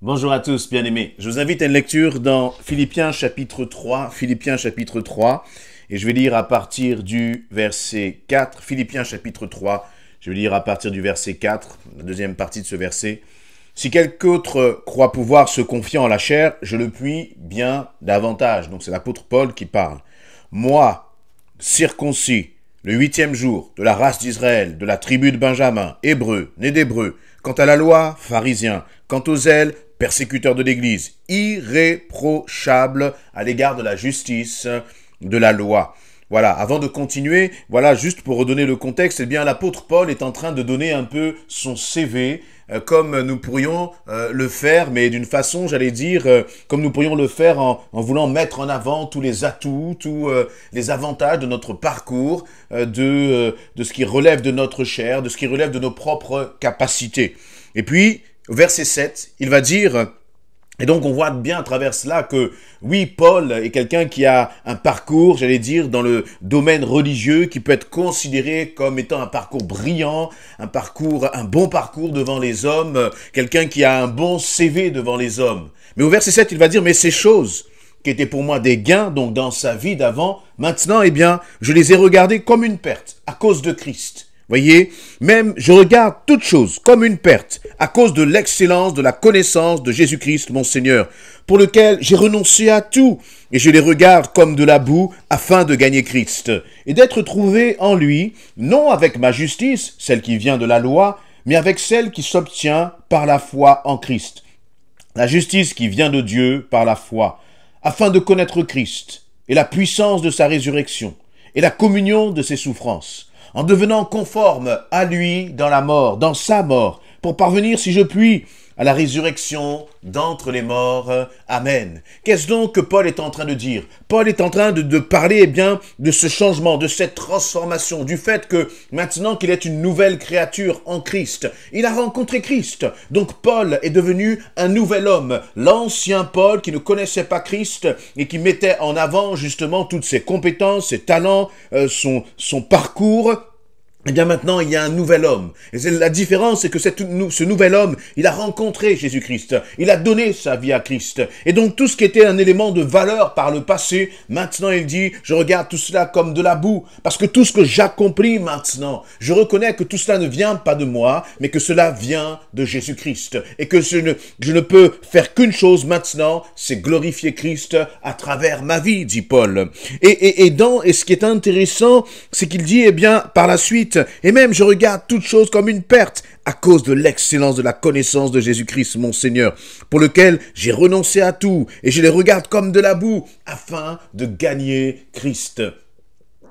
Bonjour à tous, bien-aimés. Je vous invite à une lecture dans Philippiens chapitre 3, Philippiens chapitre 3, et je vais lire à partir du verset 4, Philippiens chapitre 3, je vais lire à partir du verset 4, la deuxième partie de ce verset. Si quelque autre croit pouvoir se confier en la chair, je le puis bien davantage. Donc c'est l'apôtre Paul qui parle. Moi, circoncis, le huitième jour, de la race d'Israël, de la tribu de Benjamin, hébreu, né d'hébreu, quant à la loi, pharisien, quant aux ailes, persécuteur de l'Église, irréprochable à l'égard de la justice, de la loi. Voilà, avant de continuer, voilà, juste pour redonner le contexte, eh bien l'apôtre Paul est en train de donner un peu son CV, euh, comme nous pourrions euh, le faire, mais d'une façon, j'allais dire, euh, comme nous pourrions le faire en, en, voulant mettre en avant tous les atouts, tous les avantages de notre parcours, de, de ce qui relève de notre chair, de ce qui relève de nos propres capacités. Et puis, verset 7, il va dire, et donc on voit bien à travers cela que oui, Paul est quelqu'un qui a un parcours, j'allais dire, dans le domaine religieux qui peut être considéré comme étant un parcours brillant, un parcours, un bon parcours devant les hommes, quelqu'un qui a un bon CV devant les hommes. Mais au verset 7, il va dire, mais ces choses qui étaient pour moi des gains, donc dans sa vie d'avant, maintenant, eh bien, je les ai regardées comme une perte à cause de Christ. Voyez, même je regarde toute chose comme une perte à cause de l'excellence de la connaissance de Jésus-Christ mon Seigneur, pour lequel j'ai renoncé à tout et je les regarde comme de la boue afin de gagner Christ et d'être trouvé en lui, non avec ma justice, celle qui vient de la loi, mais avec celle qui s'obtient par la foi en Christ. La justice qui vient de Dieu par la foi, afin de connaître Christ et la puissance de sa résurrection et la communion de ses souffrances en devenant conforme à lui dans la mort, dans sa mort, pour parvenir, si je puis, à la résurrection d'entre les morts. Amen. Qu'est-ce donc que Paul est en train de dire Paul est en train de, parler eh bien de ce changement, de cette transformation, du fait que maintenant qu'il est une nouvelle créature en Christ, il a rencontré Christ. Donc Paul est devenu un nouvel homme. L'ancien Paul qui ne connaissait pas Christ et qui mettait en avant justement toutes ses compétences, ses talents, euh, son parcours et eh bien maintenant, il y a un nouvel homme. Et la différence, c'est que ce nouvel homme, il a rencontré Jésus-Christ. Il a donné sa vie à Christ. Et donc tout ce qui était un élément de valeur par le passé, maintenant il dit, je regarde tout cela comme de la boue. Parce que tout ce que j'accomplis maintenant, je reconnais que tout cela ne vient pas de moi, mais que cela vient de Jésus-Christ. Et que je ne, je ne peux faire qu'une chose maintenant, c'est glorifier Christ à travers ma vie, dit Paul. Et, et, et, et ce qui est intéressant, c'est qu'il dit, eh bien, par la suite, et même je regarde toutes choses comme une perte, à cause de l'excellence de la connaissance de Jésus-Christ mon Seigneur, pour lequel j'ai renoncé à tout, et je les regarde comme de la boue, afin de gagner Christ.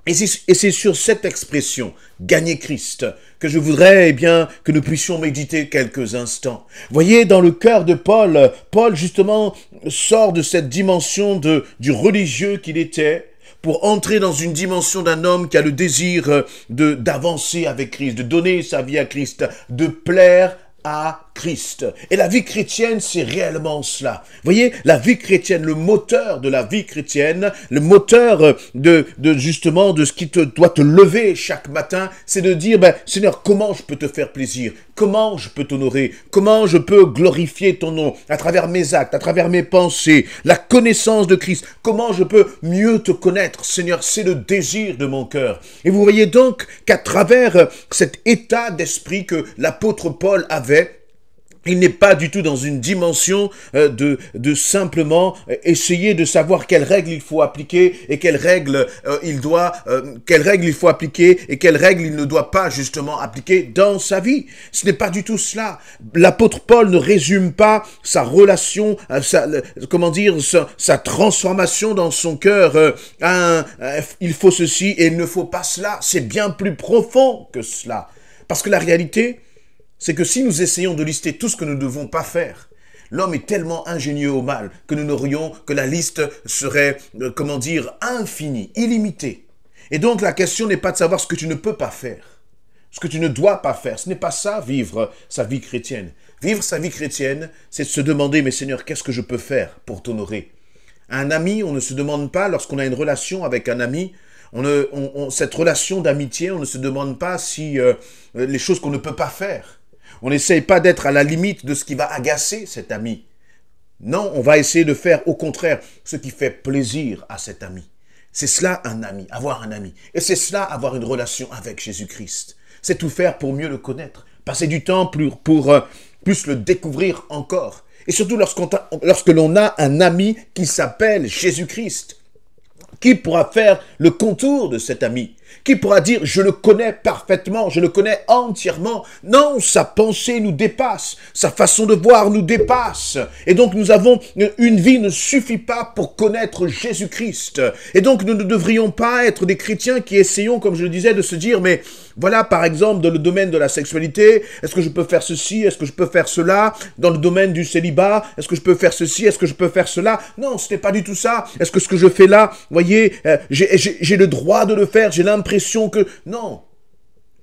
Et c'est sur cette expression, gagner Christ, que je voudrais eh bien que nous puissions méditer quelques instants. Voyez, dans le cœur de Paul, Paul justement sort de cette dimension de, du religieux qu'il était, pour entrer dans une dimension d'un homme qui a le désir euh, de d'avancer avec Christ, de donner sa vie à Christ, de plaire à Christ. Et la vie chrétienne, c'est réellement cela. Vous voyez, la vie chrétienne, le moteur de la vie chrétienne, le moteur euh, de, justement de ce qui te doit te lever chaque matin, c'est de dire, ben, Seigneur, comment je peux te faire plaisir Comment je peux t'honorer Comment je peux glorifier ton nom à travers mes actes, à travers mes pensées, la connaissance de Christ Comment je peux mieux te connaître, Seigneur C'est le désir de mon cœur. Et vous voyez donc qu'à travers euh, cet état d'esprit que l'apôtre Paul avait, il n'est pas du tout dans une dimension euh, de, de simplement euh, essayer de savoir quelles règles il faut appliquer et quelles règles euh, il doit, quelles règles il faut appliquer et quelles règles il ne doit pas justement appliquer dans sa vie. Ce n'est pas du tout cela. L'apôtre Paul ne résume pas sa relation, sa, comment dire, sa, transformation dans son cœur. il faut ceci et il ne faut pas cela. C'est bien plus profond que cela. Parce que la réalité, c'est que si nous essayons de lister tout ce que nous ne devons pas faire, l'homme est tellement ingénieux au mal que nous n'aurions que la liste serait, euh, comment dire, infinie, illimitée. Et donc la question n'est pas de savoir ce que tu ne peux pas faire, ce que tu ne dois pas faire. Ce n'est pas ça, vivre sa vie chrétienne. Vivre sa vie chrétienne, c'est de se demander, mais Seigneur, qu'est-ce que je peux faire pour t'honorer Un ami, on ne se demande pas, lorsqu'on a une relation avec un ami, on cette relation d'amitié, on ne se demande pas si euh, euh, les choses qu'on ne peut pas faire on n'essaye pas d'être à la limite de ce qui va agacer cet ami. Non, on va essayer de faire au contraire ce qui fait plaisir à cet ami. C'est cela un ami, avoir un ami. Et c'est cela avoir une relation avec Jésus-Christ. C'est tout faire pour mieux le connaître. Passer du temps pour, euh, plus le découvrir encore. Et surtout lorsque l'on a un ami qui s'appelle Jésus-Christ. Qui pourra faire le contour de cet ami qui pourra dire je le connais parfaitement, je le connais entièrement Non, sa pensée nous dépasse, sa façon de voir nous dépasse. Et donc nous avons une vie ne suffit pas pour connaître Jésus-Christ. Et donc nous ne devrions pas être des chrétiens qui essayons, comme je le disais, de se dire mais voilà, par exemple, dans le domaine de la sexualité, est-ce que je peux faire ceci, est-ce que je peux faire cela Dans le domaine du célibat, est-ce que je peux faire ceci, est-ce que je peux faire cela Non, ce n'est pas du tout ça. Est-ce que ce que je fais là, vous voyez, euh, j'ai le droit de le faire, j'ai l'impression que... Non.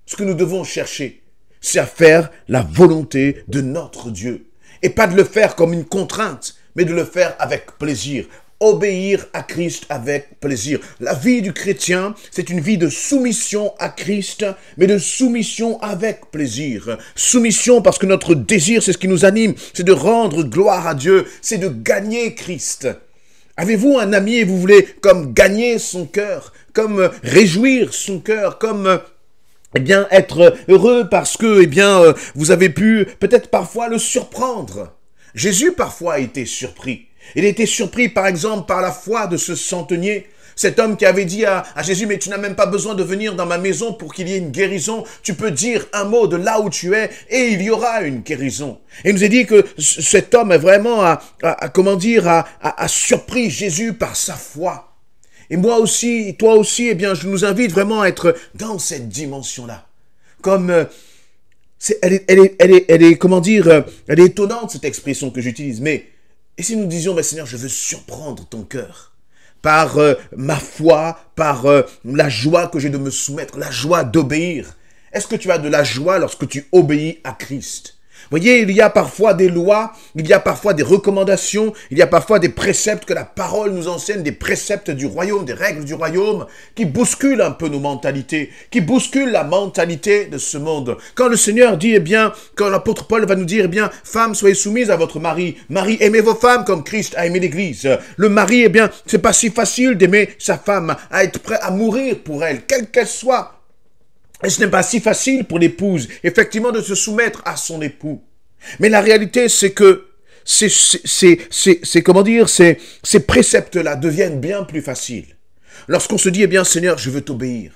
Ce que nous devons chercher, c'est à faire la volonté de notre Dieu. Et pas de le faire comme une contrainte, mais de le faire avec plaisir, obéir à Christ avec plaisir. La vie du chrétien, c'est une vie de soumission à Christ, mais de soumission avec plaisir. Soumission parce que notre désir, c'est ce qui nous anime, c'est de rendre gloire à Dieu, c'est de gagner Christ. Avez-vous un ami et vous voulez comme gagner son cœur, comme réjouir son cœur, comme eh bien être heureux parce que eh bien euh, vous avez pu peut-être parfois le surprendre. Jésus parfois a été surpris. Il était surpris, par exemple, par la foi de ce centenier. Cet homme qui avait dit à, Jésus, mais tu n'as même pas besoin de venir dans ma maison pour qu'il y ait une guérison. Tu peux dire un mot de là où tu es et il y aura une guérison. Et il nous a dit que cet homme est vraiment à, à, à comment dire, à surpris Jésus par sa foi. Et moi aussi, toi aussi, eh bien, je nous invite vraiment à être dans cette dimension-là. Comme euh, elle, est, elle, est, elle, est, elle est, comment dire, euh, elle est étonnante cette expression que j'utilise, mais et si nous disions, mais bah, Seigneur, je veux surprendre ton cœur par euh, ma foi, par euh, la joie que j'ai de me soumettre, la joie d'obéir. Est-ce que tu as de la joie lorsque tu obéis à Christ voyez, il y a parfois des lois, il y a parfois des recommandations, il y a parfois des préceptes que la parole nous enseigne, des préceptes du royaume, des règles du royaume, qui bousculent un peu nos mentalités, qui bousculent la mentalité de ce monde. Quand le Seigneur dit, eh bien, quand l'apôtre Paul va nous dire, eh bien, femmes, soyez soumises à votre mari, Marie, aimez vos femmes comme Christ a aimé l'Église. Le mari, eh bien, c'est pas si facile d'aimer sa femme, à être prêt à mourir pour elle, quelle qu'elle soit. Et ce n'est pas si facile pour l'épouse, effectivement, de se soumettre à son époux. Mais la réalité, c'est que ces, comment dire, ces préceptes-là deviennent bien plus faciles. Lorsqu'on se dit, eh bien, Seigneur, je veux t'obéir.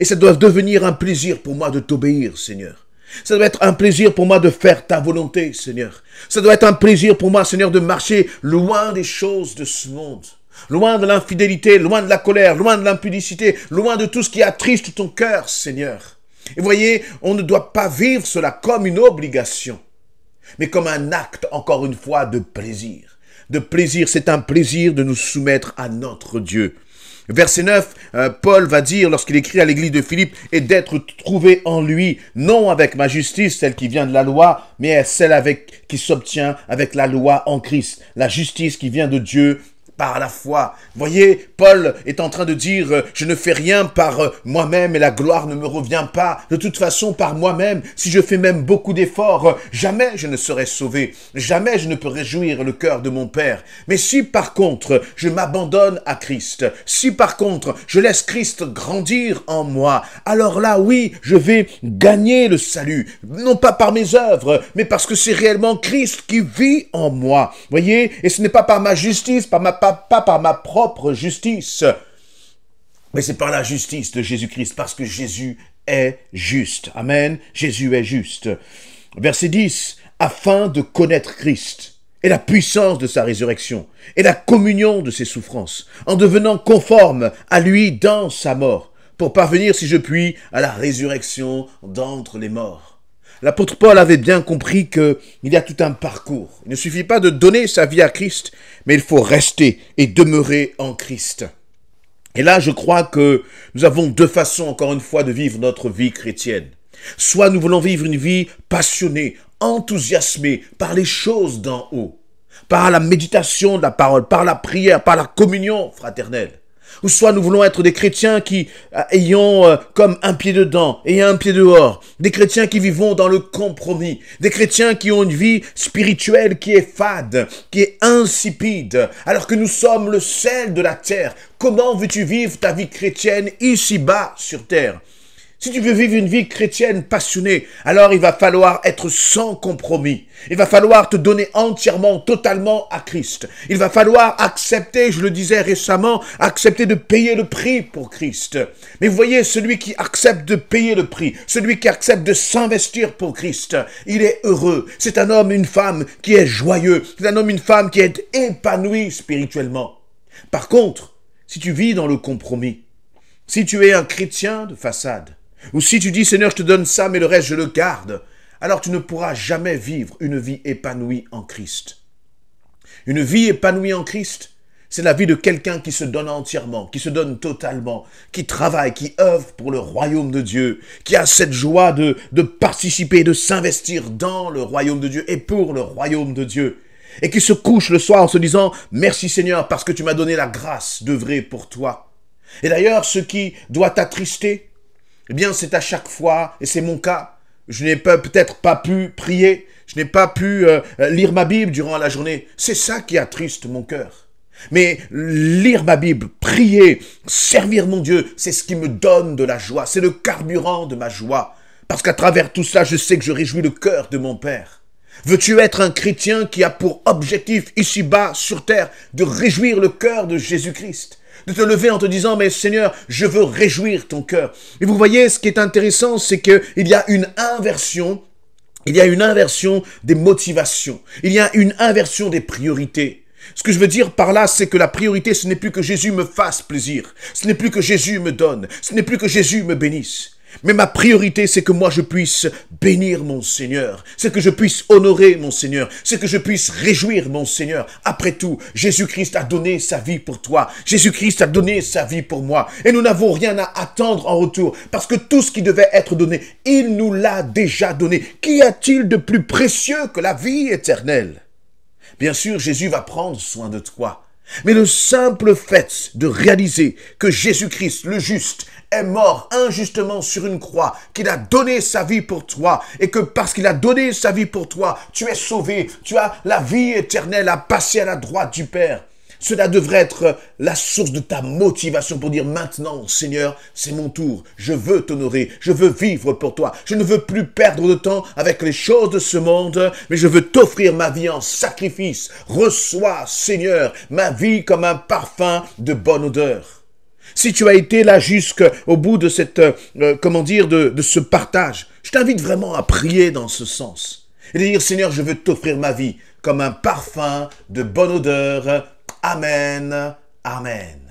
Et ça doit devenir un plaisir pour moi de t'obéir, Seigneur. Ça doit être un plaisir pour moi de faire ta volonté, Seigneur. Ça doit être un plaisir pour moi, Seigneur, de marcher loin des choses de ce monde loin de l'infidélité, loin de la colère, loin de l'impudicité, loin de tout ce qui attriste ton cœur, Seigneur. Et voyez, on ne doit pas vivre cela comme une obligation, mais comme un acte, encore une fois, de plaisir. De plaisir, c'est un plaisir de nous soumettre à notre Dieu. Verset 9, euh, Paul va dire lorsqu'il écrit à l'église de Philippe, et d'être trouvé en lui, non avec ma justice, celle qui vient de la loi, mais celle avec, qui s'obtient avec la loi en Christ, la justice qui vient de Dieu par la foi. Voyez, Paul est en train de dire, euh, je ne fais rien par euh, moi-même et la gloire ne me revient pas. De toute façon, par moi-même, si je fais même beaucoup d'efforts, euh, jamais je ne serai sauvé. Jamais je ne peux réjouir le cœur de mon Père. Mais si par contre, je m'abandonne à Christ, si par contre, je laisse Christ grandir en moi, alors là, oui, je vais gagner le salut. Non pas par mes œuvres, mais parce que c'est réellement Christ qui vit en moi. Voyez, et ce n'est pas par ma justice, par ma pas par ma propre justice, mais c'est par la justice de Jésus-Christ, parce que Jésus est juste. Amen. Jésus est juste. Verset 10. Afin de connaître Christ et la puissance de sa résurrection et la communion de ses souffrances, en devenant conforme à lui dans sa mort, pour parvenir, si je puis, à la résurrection d'entre les morts. L'apôtre Paul avait bien compris qu'il y a tout un parcours. Il ne suffit pas de donner sa vie à Christ, mais il faut rester et demeurer en Christ. Et là, je crois que nous avons deux façons, encore une fois, de vivre notre vie chrétienne. Soit nous voulons vivre une vie passionnée, enthousiasmée par les choses d'en haut, par la méditation de la parole, par la prière, par la communion fraternelle. Ou soit nous voulons être des chrétiens qui euh, ayons euh, comme un pied dedans et un pied dehors. Des chrétiens qui vivons dans le compromis. Des chrétiens qui ont une vie spirituelle qui est fade, qui est insipide. Alors que nous sommes le sel de la terre. Comment veux-tu vivre ta vie chrétienne ici-bas sur terre si tu veux vivre une vie chrétienne passionnée, alors il va falloir être sans compromis. Il va falloir te donner entièrement, totalement à Christ. Il va falloir accepter, je le disais récemment, accepter de payer le prix pour Christ. Mais vous voyez, celui qui accepte de payer le prix, celui qui accepte de s'investir pour Christ, il est heureux. C'est un homme, une femme qui est joyeux. C'est un homme, une femme qui est épanoui spirituellement. Par contre, si tu vis dans le compromis, si tu es un chrétien de façade, ou si tu dis, Seigneur, je te donne ça, mais le reste, je le garde, alors tu ne pourras jamais vivre une vie épanouie en Christ. Une vie épanouie en Christ, c'est la vie de quelqu'un qui se donne entièrement, qui se donne totalement, qui travaille, qui œuvre pour le royaume de Dieu, qui a cette joie de, de participer, de s'investir dans le royaume de Dieu et pour le royaume de Dieu. Et qui se couche le soir en se disant, merci Seigneur parce que tu m'as donné la grâce d'œuvrer pour toi. Et d'ailleurs, ce qui doit t'attrister, eh bien, c'est à chaque fois, et c'est mon cas, je n'ai peut-être pas pu prier, je n'ai pas pu euh, euh, lire ma Bible durant la journée. C'est ça qui attriste mon cœur. Mais lire ma Bible, prier, servir mon Dieu, c'est ce qui me donne de la joie, c'est le carburant de ma joie. Parce qu'à travers tout ça, je sais que je réjouis le cœur de mon Père. Veux-tu être un chrétien qui a pour objectif ici-bas, sur terre, de réjouir le cœur de Jésus-Christ de te lever en te disant, mais Seigneur, je veux réjouir ton cœur. Et vous voyez, ce qui est intéressant, c'est qu'il y a une inversion il y a une inversion des motivations. Il y a une inversion des priorités. Ce que je veux dire par là, c'est que la priorité, ce n'est plus que Jésus me fasse plaisir. Ce n'est plus que Jésus me donne. Ce n'est plus que Jésus me bénisse. Mais ma priorité, c'est que moi, je puisse bénir mon Seigneur, c'est que je puisse honorer mon Seigneur, c'est que je puisse réjouir mon Seigneur. Après tout, Jésus-Christ a donné sa vie pour toi, Jésus-Christ a donné sa vie pour moi, et nous n'avons rien à attendre en retour, parce que tout ce qui devait être donné, il nous l'a déjà donné. Qu'y a-t-il de plus précieux que la vie éternelle Bien sûr, Jésus va prendre soin de toi. Mais le simple fait de réaliser que Jésus-Christ, le juste, est mort injustement sur une croix, qu'il a donné sa vie pour toi, et que parce qu'il a donné sa vie pour toi, tu es sauvé, tu as la vie éternelle à passer à la droite du Père. Cela devrait être la source de ta motivation pour dire maintenant, Seigneur, c'est mon tour. Je veux t'honorer. Je veux vivre pour toi. Je ne veux plus perdre de temps avec les choses de ce monde, mais je veux t'offrir ma vie en sacrifice. Reçois, Seigneur, ma vie comme un parfum de bonne odeur. Si tu as été là jusqu'au bout de cette, euh, comment dire, de, ce partage, je t'invite vraiment à prier dans ce sens. Et dire, Seigneur, je veux t'offrir ma vie comme un parfum de bonne odeur Amen. Amen.